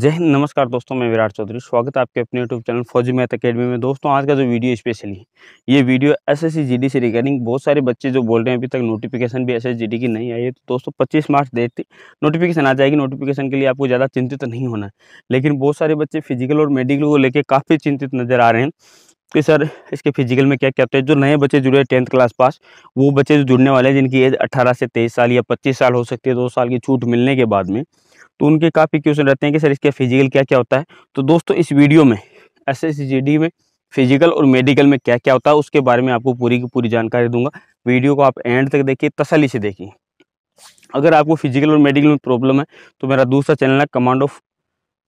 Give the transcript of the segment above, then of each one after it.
जय हिंद नमस्कार दोस्तों मैं विराट चौधरी स्वागत है आपके अपने YouTube channel Fauji math academy में दोस्तों आज का जो वीडियो स्पेशली ये वीडियो एस एस जी से रिगार्डिंग बहुत सारे बच्चे जो बोल रहे हैं अभी तक नोटिफिकेशन भी एस एस जी की नहीं आई है तो दोस्तों पच्चीस मार्च डेट थी नोटिफिकेशन आ जाएगी नोटिफिकेशन के लिए आपको ज़्यादा चिंतित तो नहीं होना लेकिन बहुत सारे बच्चे फिजिकल और मेडिकल को लेकर काफ़ी चिंतित नजर आ रहे हैं कि सर इसके फिजिकल में क्या क्या होता है जो नए बच्चे जुड़े हैं टेंथ क्लास पास वो बच्चे जो जुड़ने वाले हैं जिनकी एज अठारह से तेईस साल या पच्चीस साल हो सकती है दो साल की छूट मिलने के बाद में तो उनके काफ़ी क्वेश्चन रहते हैं कि सर इसका फिजिकल क्या क्या होता है तो दोस्तों इस वीडियो में एस एस में फिजिकल और मेडिकल में क्या क्या होता है उसके बारे में आपको पूरी की पूरी जानकारी दूंगा वीडियो को आप एंड तक देखिए तसली से देखिए अगर आपको फिजिकल और मेडिकल में प्रॉब्लम है तो मेरा दूसरा चैनल है कमांड ऑफ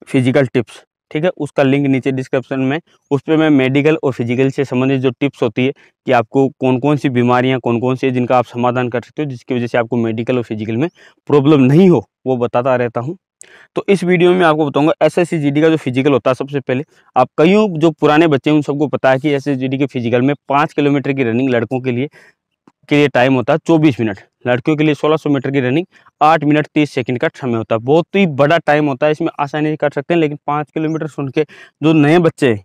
फिजिकल टिप्स ठीक है उसका लिंक नीचे डिस्क्रिप्शन में उस पर मैं मेडिकल और फिजिकल से संबंधित जो टिप्स होती है कि आपको कौन कौन सी बीमारियां कौन कौन सी जिनका आप समाधान कर सकते हो जिसकी वजह से आपको मेडिकल और फिजिकल में प्रॉब्लम नहीं हो वो बताता रहता हूँ तो इस वीडियो में आपको बताऊंगा एस एस का जो फिजिकल होता है सबसे पहले आप कई जो पुराने बच्चे हैं उन सबको पता है कि एस एस के फिजिकल में पाँच किलोमीटर की रनिंग लड़कों के लिए के लिए टाइम होता है चौबीस मिनट लड़कियों के लिए 1600 मीटर की रनिंग आठ मिनट तीस सेकंड का समय होता है बहुत ही बड़ा टाइम होता है इसमें आसानी से कर सकते हैं लेकिन पाँच किलोमीटर सुन के जो नए बच्चे हैं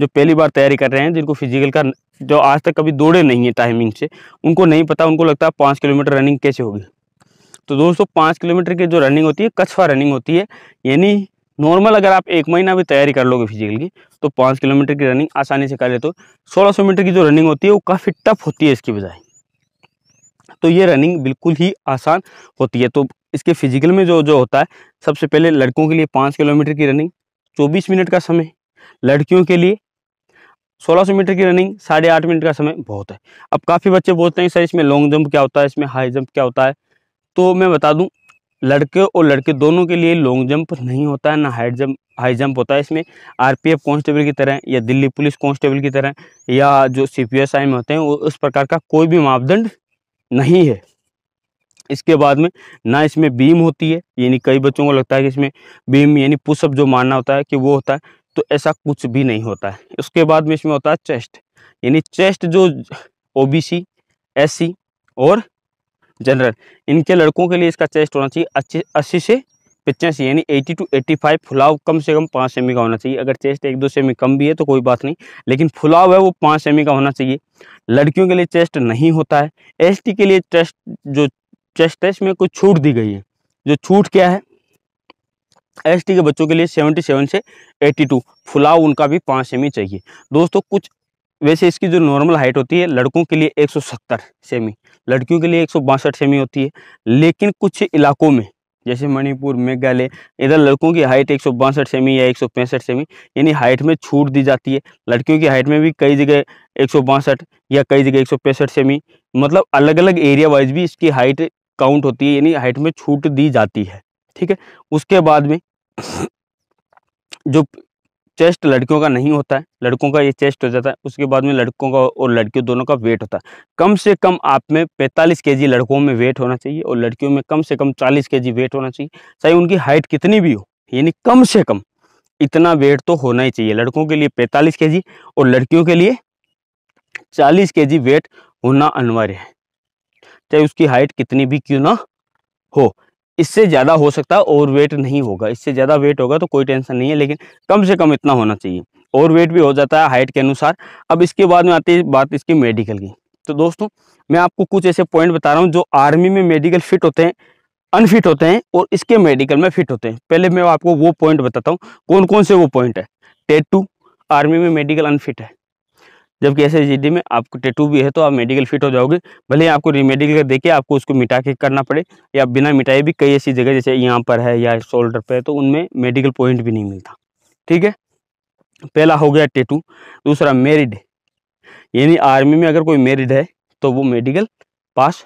जो पहली बार तैयारी कर रहे हैं जिनको फिजिकल का जो आज तक कभी दौड़े नहीं है टाइमिंग से उनको नहीं पता उनको लगता है पाँच किलोमीटर रनिंग कैसे होगी तो दोस्तों पाँच किलोमीटर की जो रनिंग होती है कछवा रनिंग होती है यानी नॉर्मल अगर आप एक महीना भी तैयारी कर लोगे फिजिकल की तो पाँच किलोमीटर की रनिंग आसानी से कर लेते हो सोलह सौ मीटर की जो रनिंग होती है वो काफ़ी टफ होती है इसकी बजाय तो ये रनिंग बिल्कुल ही आसान होती है तो इसके फिजिकल में जो जो होता है सबसे पहले लड़कों के लिए पाँच किलोमीटर की रनिंग चौबीस मिनट का समय लड़कियों के लिए सौ मीटर की रनिंग साढ़े आठ मिनट का समय बहुत है अब काफ़ी बच्चे बोलते हैं सर इसमें लॉन्ग जंप क्या होता है इसमें हाई जंप क्या होता है तो मैं बता दूं लड़के और लड़के दोनों के लिए लॉन्ग जंप नहीं होता है ना हाई जंप हाई जंप होता है इसमें आरपीएफ कांस्टेबल की तरह या दिल्ली पुलिस कांस्टेबल की तरह या जो सी पी एस आई में होते हैं वो उस प्रकार का कोई भी मापदंड नहीं है इसके बाद में ना इसमें बीम होती है यानी कई बच्चों को लगता है कि इसमें बीम यानी पुशअप जो मारना होता है कि वो होता है तो ऐसा कुछ भी नहीं होता है उसके बाद में इसमें होता है चेस्ट यानी चेस्ट जो ओबीसी एससी और जनरल इनके लड़कों के लिए इसका चेस्ट होना चाहिए अच्छे अस्सी से पचासी यानी एटी टू 85 फाइव फुलाव कम से कम पाँच सेमी का होना चाहिए अगर चेस्ट एक दो सेमी कम भी है तो कोई बात नहीं लेकिन फुलाव है वो पाँच सेमी का होना चाहिए लड़कियों के लिए चेस्ट नहीं होता है एस के लिए चेस्ट जो चेस्ट है इसमें कुछ छूट दी गई है जो छूट क्या है एसटी के बच्चों के लिए 77 से 82 फुलाव उनका भी पाँच सेमी चाहिए दोस्तों कुछ वैसे इसकी जो नॉर्मल हाइट होती है लड़कों के लिए 170 सेमी लड़कियों के लिए एक सेमी होती है लेकिन कुछ इलाकों में जैसे मणिपुर मेघालय इधर लड़कों की हाइट एक सेमी या एक सेमी यानी हाइट में छूट दी जाती है लड़कियों की हाइट में भी कई जगह एक या कई जगह एक सेमी मतलब अलग अलग एरिया वाइज भी इसकी हाइट काउंट होती है यानी हाइट में छूट दी जाती है ठीक है उसके बाद में जो चेस्ट लड़कियों का नहीं होता है लड़कों का ये चेस्ट हो जाता है उसके बाद में लड़कों का और लड़कियों दोनों का वेट होता है कम से कम आप में 45 केजी लड़कों में वेट होना चाहिए और लड़कियों में कम से कम 40 केजी वेट होना चाहिए चाहे उनकी हाइट कितनी भी हो यानी कम से कम इतना वेट तो होना ही चाहिए लड़कों के लिए पैंतालीस के और लड़कियों के लिए चालीस के वेट होना अनिवार्य है चाहे उसकी हाइट कितनी भी क्यों ना हो इससे ज़्यादा हो सकता है ओवर वेट नहीं होगा इससे ज़्यादा वेट होगा तो कोई टेंशन नहीं है लेकिन कम से कम इतना होना चाहिए ओवर वेट भी हो जाता है हाइट के अनुसार अब इसके बाद में आती है बात इसकी मेडिकल की तो दोस्तों मैं आपको कुछ ऐसे पॉइंट बता रहा हूँ जो आर्मी में मेडिकल फिट होते हैं अनफिट होते हैं और इसके मेडिकल में फिट होते हैं पहले मैं आपको वो पॉइंट बताता हूँ कौन कौन से वो पॉइंट है टेट टू आर्मी में मेडिकल अनफिट है जबकि एस में आपको टेटू भी है तो आप मेडिकल फिट हो जाओगे भले ही आपको रिमेडिकल देके आपको उसको मिटा के करना पड़े या बिना मिटाए भी कई ऐसी जगह जैसे यहाँ पर है या शोल्डर पर है तो उनमें मेडिकल पॉइंट भी नहीं मिलता ठीक है पहला हो गया टेटू दूसरा मेरिड यानी आर्मी में अगर कोई मेरिड है तो वो मेडिकल पास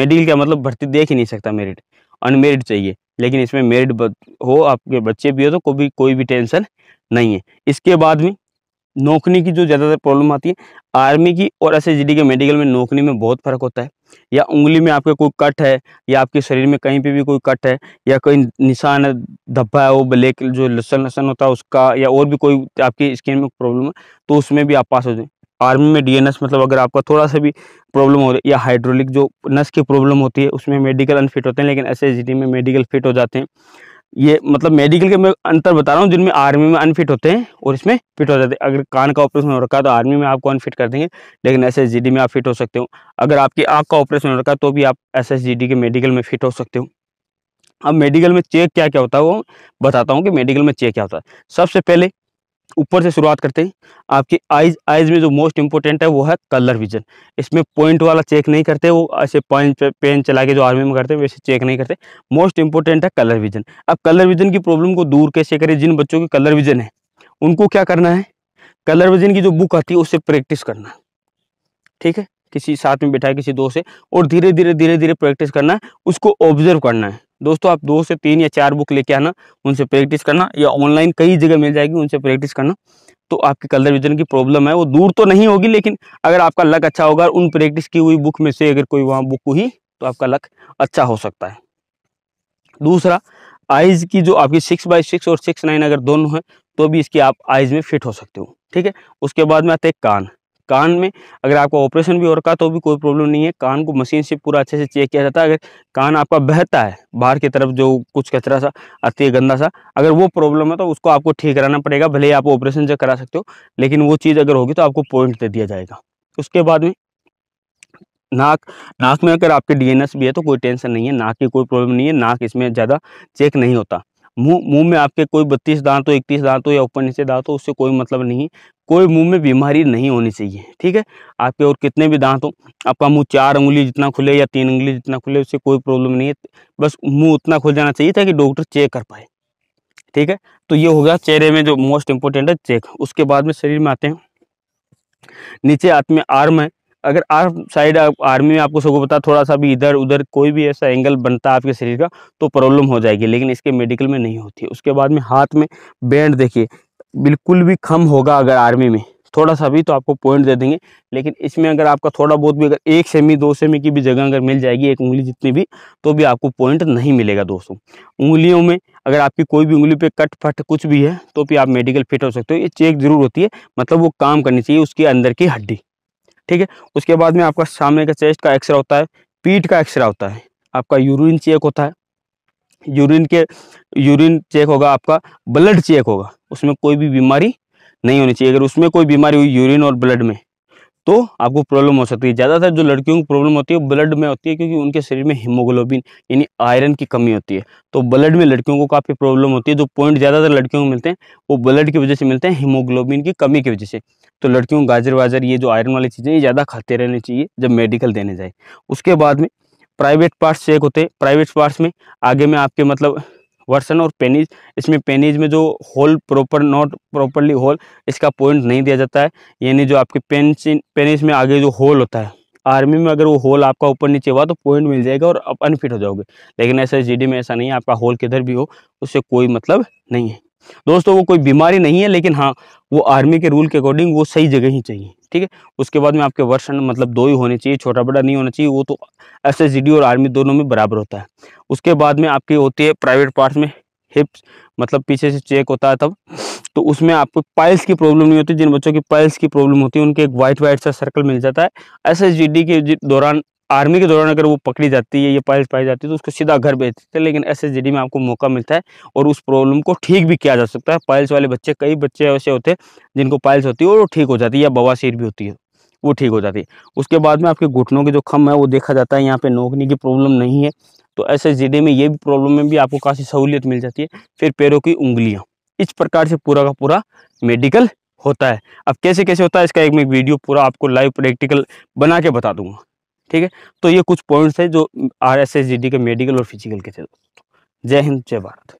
मेडिकल का मतलब भर्ती देख ही नहीं सकता मेरिड अनमेरिड चाहिए लेकिन इसमें मेरिड हो आपके बच्चे भी हो तो कोई भी कोई भी टेंशन नहीं है इसके बाद में नोकनी की जो ज़्यादातर प्रॉब्लम आती है आर्मी की और एस के मेडिकल में नोकनी में बहुत फ़र्क होता है या उंगली में आपके कोई कट है या आपके शरीर में कहीं पे भी कोई कट है या कोई निशान है धब्बा है वो ब्लैक जो लसन लसन होता है उसका या और भी कोई आपकी स्किन में प्रॉब्लम है तो उसमें भी आप पास हो जाए आर्मी में डीएनएस मतलब अगर आपका थोड़ा सा भी प्रॉब्लम हो रही है या हाइड्रोलिक जो नस की प्रॉब्लम होती है उसमें मेडिकल अनफिट होते हैं लेकिन एस में मेडिकल फिट हो जाते हैं ये मतलब मेडिकल के मैं अंतर बता रहा हूँ जिनमें आर्मी में अनफिट होते हैं और इसमें फिट हो जाते हैं अगर कान का ऑपरेशन हो रखा है तो आर्मी में आपको अनफिट कर देंगे लेकिन एस में आप फिट हो सकते हो अगर आपकी आँख का ऑपरेशन हो रखा है तो भी आप एस के मेडिकल में फिट हो सकते हो अब मेडिकल में चेक क्या क्या होता है वो बताता हूँ कि मेडिकल में चेक क्या होता है सबसे पहले ऊपर से शुरुआत करते हैं आपकी आइज आइज में जो मोस्ट इंपॉर्टेंट है वो है कलर विजन इसमें पॉइंट वाला चेक नहीं करते वो ऐसे पॉइंट पेन चला के जो आर्मी में करते हैं वैसे चेक नहीं करते मोस्ट इंपॉर्टेंट है कलर विजन अब कलर विजन की प्रॉब्लम को दूर कैसे करें जिन बच्चों के कलर विजन है उनको क्या करना है कलर विजन की जो बुक आती है उससे प्रैक्टिस करना ठीक है किसी साथ में बैठा है किसी दोस्त से और धीरे धीरे धीरे धीरे प्रैक्टिस करना है उसको ऑब्जर्व करना है दोस्तों आप दो से तीन या चार बुक लेके आना उनसे प्रैक्टिस करना या ऑनलाइन कई जगह मिल जाएगी उनसे प्रैक्टिस करना तो आपकी कलर विजन की प्रॉब्लम है वो दूर तो नहीं होगी लेकिन अगर आपका लक अच्छा होगा उन प्रैक्टिस की हुई बुक में से अगर कोई वहाँ बुक हुई तो आपका लक अच्छा हो सकता है दूसरा आइज की जो आपकी सिक्स बाई सिक्स और सिक्स नाइन अगर दोनों है तो भी इसकी आप आइज में फिट हो सकते हो ठीक है उसके बाद में आते हैं कान कान में अगर आपका ऑपरेशन भी हो रखा तो भी कोई प्रॉब्लम नहीं है कान को मशीन से पूरा अच्छे से चेक किया जाता है अगर कान आपका बहता है बाहर की तरफ जो कुछ कचरा सा अति गंदा सा अगर वो प्रॉब्लम है तो उसको आपको ठीक कराना पड़ेगा भले ही आप ऑपरेशन से करा सकते हो लेकिन वो चीज़ अगर होगी तो आपको पॉइंट दे दिया जाएगा उसके बाद में नाक नाक में अगर आपके डी भी है तो कोई टेंशन नहीं है नाक की कोई प्रॉब्लम नहीं है नाक इसमें ज़्यादा चेक नहीं होता मुंह मुंह में आपके कोई बत्तीस दांत हो इकतीस दांत हो या ऊपर नीचे दांत हो उससे कोई मतलब नहीं कोई मुंह में बीमारी नहीं होनी चाहिए ठीक है आपके और कितने भी दांत हो आपका मुंह चार उंगली जितना खुले या तीन उंगली जितना खुले उससे कोई प्रॉब्लम नहीं है बस मुंह उतना खुल जाना चाहिए ताकि डॉक्टर चेक कर पाए ठीक है तो ये हो गया चेहरे में जो मोस्ट इंपॉर्टेंट है चेक उसके बाद में शरीर में आते हैं नीचे हाथ में आर्म है अगर आप साइड आर्मी में आपको सबको पता थोड़ा सा भी इधर उधर कोई भी ऐसा एंगल बनता है आपके शरीर का तो प्रॉब्लम हो जाएगी लेकिन इसके मेडिकल में नहीं होती उसके बाद में हाथ में बैंड देखिए बिल्कुल भी कम होगा अगर आर्मी में थोड़ा सा भी तो आपको पॉइंट दे देंगे लेकिन इसमें अगर आपका थोड़ा बहुत भी अगर एक सेमी दो सेमी की भी जगह अगर मिल जाएगी एक उंगली जितनी भी तो भी आपको पॉइंट नहीं मिलेगा दोस्तों उंगलियों में अगर आपकी कोई भी उंगली पे कट फट कुछ भी है तो भी आप मेडिकल फिट हो सकते हो ये चेक जरूर होती है मतलब वो काम करनी चाहिए उसके अंदर की हड्डी ठीक है उसके बाद में आपका सामने का चेस्ट का एक्सरे होता है पीठ का एक्सरे होता है आपका यूरिन चेक होता है यूरिन के यूरिन चेक होगा आपका ब्लड चेक होगा उसमें कोई भी बीमारी नहीं होनी चाहिए अगर उसमें कोई बीमारी हुई यूरिन और ब्लड में तो आपको प्रॉब्लम हो सकती है ज़्यादातर जो लड़कियों को प्रॉब्लम होती है ब्लड में होती है क्योंकि उनके शरीर में हीमोग्लोबिन यानी आयरन की कमी होती है तो ब्लड में लड़कियों को काफ़ी प्रॉब्लम होती है जो पॉइंट ज़्यादातर लड़कियों को मिलते हैं वो ब्लड की वजह से मिलते हैं हीमोग्लोबिन की कमी की वजह से तो लड़कियों गाजर वाजर ये जो आयरन वाली चीज़ें ये ज़्यादा खाते रहने चाहिए जब मेडिकल देने जाए उसके बाद में प्राइवेट पार्ट्स चेक होते हैं प्राइवेट पार्ट्स में आगे में आपके मतलब वर्सन और पेनिज इसमें पेनिज में जो hole proper not properly hole इसका पॉइंट नहीं दिया जाता है यानी जो आपके पेन पेनिज में आगे जो होल होता है आर्मी में अगर वो होल आपका ऊपर नीचे हुआ तो पॉइंट मिल जाएगा और आप अनफिट हो जाओगे लेकिन ऐसा जीडी में ऐसा नहीं है आपका होल किधर भी हो उससे कोई मतलब नहीं है दोस्तों वो कोई बीमारी नहीं है लेकिन हाँ वो आर्मी के रूल के अकॉर्डिंग वो सही जगह ही चाहिए ठीक है उसके बाद में आपके वर्षन मतलब दो ही होने चाहिए छोटा बड़ा नहीं होना चाहिए वो तो एस और आर्मी दोनों में बराबर होता है उसके बाद में आपकी होती है प्राइवेट पार्ट्स में हिप्स मतलब पीछे से चेक होता है तब तो उसमें आपको पाइल्स की प्रॉब्लम नहीं होती जिन बच्चों की पाइल्स की प्रॉब्लम होती है उनके एक वाइट वाइट सा सर्कल मिल जाता है एस के दौरान आर्मी के दौरान अगर वो पकड़ी जाती है ये पाइल्स पाई जाती है तो उसको सीधा घर भेज देते हैं लेकिन एस में आपको मौका मिलता है और उस प्रॉब्लम को ठीक भी किया जा सकता है पायल्स वाले बच्चे कई बच्चे ऐसे होते हैं जिनको पायल्स होती है और वो ठीक हो जाती है या बवासीर भी होती है वो ठीक हो जाती है उसके बाद में आपके घुटनों के जो खम है वो देखा जाता है यहाँ पे नोकनी की प्रॉब्लम नहीं है तो ऐसे जिले में ये भी प्रॉब्लम में भी आपको काफ़ी सहूलियत मिल जाती है फिर पैरों की उंगलियाँ इस प्रकार से पूरा का पूरा मेडिकल होता है अब कैसे कैसे होता है इसका एक मैं वीडियो पूरा आपको लाइव प्रैक्टिकल बना के बता दूंगा ठीक है तो ये कुछ पॉइंट्स है जो R S S G D के मेडिकल और फिजिकल के थे जय हिंद जय भारत